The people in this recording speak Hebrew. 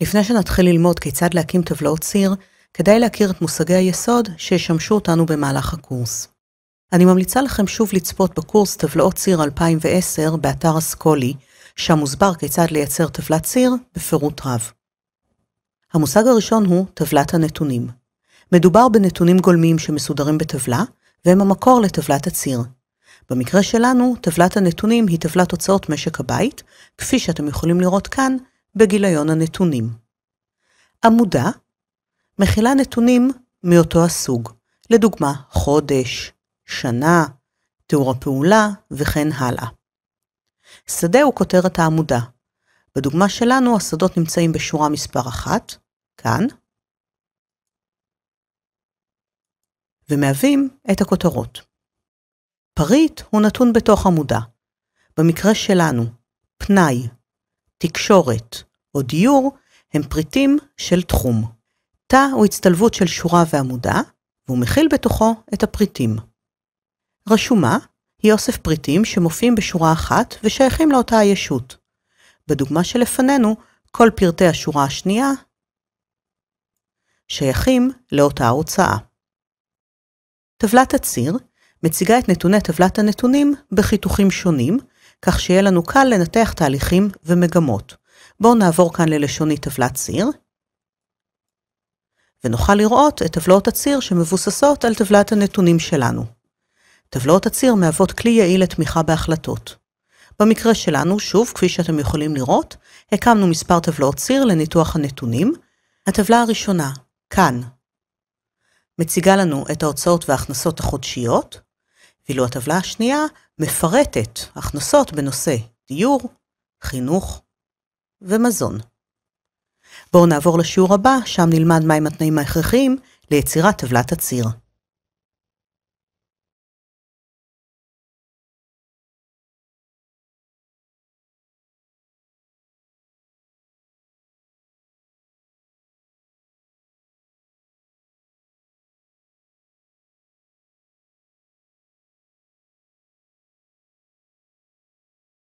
לפני שנתחיל ללמוד כיצד להקים טבלאות ציר, כדאי להכיר את מושגי היסוד שישמשו אותנו במהלך הקורס. אני ממליצה לכם שוב לצפות בקורס טבלאות ציר 2010 באתר אסקולי, שם מוסבר כיצד לייצר טבלת ציר בפירוט רב. המושג הראשון הוא טבלת הנתונים. מדובר בנתונים גולמיים שמסודרים בטבלה, והם המקור לטבלת הציר. במקרה שלנו, טבלת הנתונים היא טבלת הוצאות משק הבית, כפי שאתם יכולים לראות כאן, בגיליון הנתונים. עמודה מכילה נתונים מאותו הסוג, לדוגמה חודש, שנה, תיאור הפעולה וכן הלאה. שדה הוא כותרת העמודה. בדוגמה שלנו השדות נמצאים בשורה מספר 1, כאן, ומהווים את הכותרות. פריט הוא נתון בתוך עמודה. במקרה שלנו, פנאי, תקשורת, או דיור הם פריטים של תחום. תא הוא הצטלבות של שורה ועמודה, והוא מכיל בתוכו את הפריטים. רשומה היא אוסף פריטים שמופיעים בשורה אחת ושייכים לאותה הישות. בדוגמה שלפנינו, כל פרטי השורה השנייה שייכים לאותה הוצאה. טבלת הציר מציגה את נתוני טבלת הנתונים בחיתוכים שונים, כך שיהיה לנו קל לנתח תהליכים ומגמות. בואו נעבור כאן ללשונית טבלת ציר, ונוכל לראות את טבלאות הציר שמבוססות על טבלת הנתונים שלנו. טבלאות הציר מהוות כלי יעיל לתמיכה בהחלטות. במקרה שלנו, שוב, כפי שאתם יכולים לראות, הקמנו מספר טבלאות ציר לניתוח הנתונים. הטבלה הראשונה, כאן, מציגה לנו את ההוצאות וההכנסות החודשיות, ואילו הטבלה השנייה מפרטת הכנסות בנושא דיור, חינוך, ומזון. בואו נעבור לשיעור הבא, שם נלמד מהם התנאים ההכרחיים ליצירת טבלת הציר.